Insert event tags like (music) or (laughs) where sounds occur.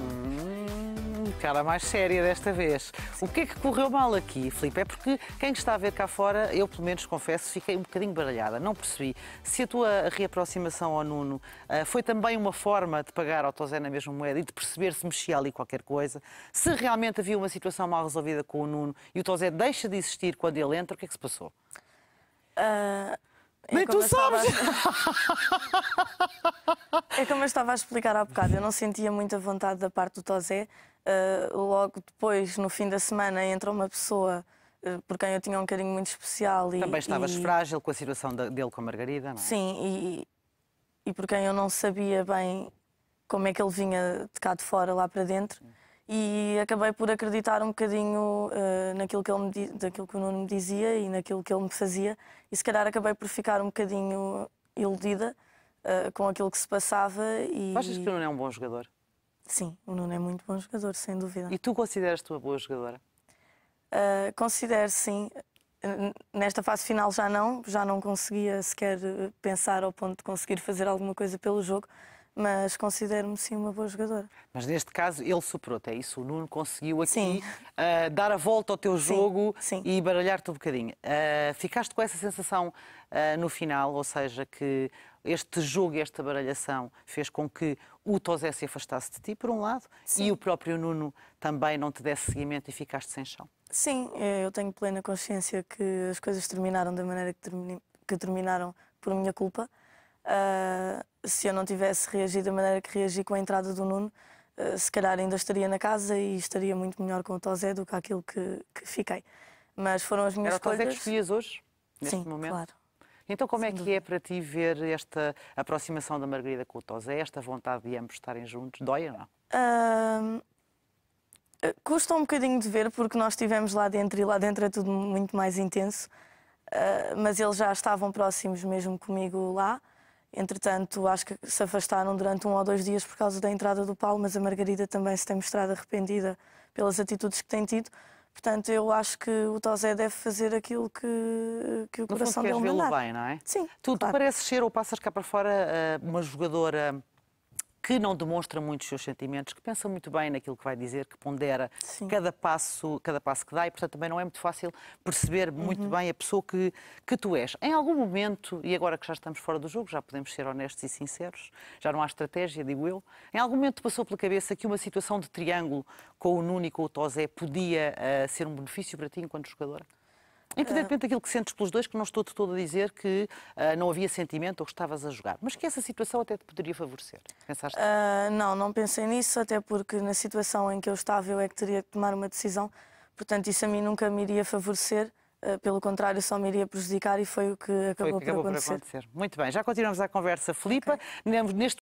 Hum, cara mais séria desta vez. O que é que correu mal aqui, Filipe? É porque quem está a ver cá fora, eu pelo menos confesso, fiquei um bocadinho baralhada. Não percebi se a tua reaproximação ao Nuno uh, foi também uma forma de pagar ao Tosé na mesma moeda e de perceber se mexia ali qualquer coisa. Se realmente havia uma situação mal resolvida com o Nuno e o Tosé deixa de existir quando ele entra, o que é que se passou? Uh, é Nem tu sabes! A... (laughs) é como eu estava a explicar há bocado, eu não sentia muita vontade da parte do Tozé. Uh, logo depois, no fim da semana, entra uma pessoa uh, por quem eu tinha um carinho muito especial. E, Também estavas e... frágil com a situação dele com a Margarida, não é? Sim, e, e por quem eu não sabia bem como é que ele vinha de cá de fora lá para dentro e acabei por acreditar um bocadinho uh, naquilo que ele me, daquilo que o Nuno me dizia e naquilo que ele me fazia e se calhar acabei por ficar um bocadinho iludida uh, com aquilo que se passava e achas que o Nuno é um bom jogador sim o Nuno é muito bom jogador sem dúvida e tu consideras-te uma boa jogadora uh, considero sim nesta fase final já não já não conseguia sequer pensar ao ponto de conseguir fazer alguma coisa pelo jogo mas considero-me sim uma boa jogadora. Mas neste caso ele superou-te, é isso? O Nuno conseguiu aqui uh, dar a volta ao teu jogo sim. e baralhar-te um bocadinho. Uh, ficaste com essa sensação uh, no final, ou seja, que este jogo e esta baralhação fez com que o Tosé se afastasse de ti, por um lado, sim. e o próprio Nuno também não te desse seguimento e ficaste sem chão. Sim, eu tenho plena consciência que as coisas terminaram da maneira que, terminaram por minha culpa. Uh, se eu não tivesse reagido da maneira que reagi com a entrada do Nuno, uh, se calhar ainda estaria na casa e estaria muito melhor com o Tozé do que aquilo que, que fiquei. Mas foram as minhas coisas. escolhas. Era o Tozé que escolhias hoje, neste Sim, momento? claro. Então, como é Sem é que dúvida. é para ti ver esta aproximação da Margarida com o Tozé, esta vontade de ambos estarem juntos? Dói ou não? Uh, custa um bocadinho de ver, porque nós estivemos lá dentro e lá dentro é tudo muito mais intenso, uh, mas eles já estavam próximos mesmo comigo lá. Entretanto, acho que se afastaram durante um ou dois dias por causa da entrada do Paulo, mas a Margarida também se tem mostrado arrependida pelas atitudes que tem tido. Portanto, eu acho que o Tosé deve fazer aquilo que, que o no coração fundo, dele mandar. bem, não é? Sim. Tu, claro. tu pareces ser, ou passas cá para fora, eh, uma jogadora que não demonstra muito os seus sentimentos, que pensa muito bem naquilo que vai dizer, que pondera cada passo, cada passo que dá e, portanto, também não é muito fácil perceber muito uhum. bem a pessoa que, que tu és. Em algum momento, e agora que já estamos fora do jogo, já podemos ser honestos e sinceros, já não há estratégia, digo eu, em algum momento passou pela cabeça que uma situação de triângulo com o Nuno e com o Tosé podia uh, ser um benefício para ti enquanto jogadora? É Independentemente daquilo que sentes pelos dois, que não estou de todo a dizer que uh, não havia sentimento ou que estavas a jogar, mas que essa situação até te poderia favorecer. Pensaste? Uh, não, não pensei nisso, até porque na situação em que eu estava eu é que teria que tomar uma decisão, portanto isso a mim nunca me iria favorecer. Ah, pelo contrário, só me iria prejudicar e foi o que acabou, foi o que acabou por, acontecer. por, acontecer. Muito bem, já continuamos a conversa, Filipe. Okay. Neste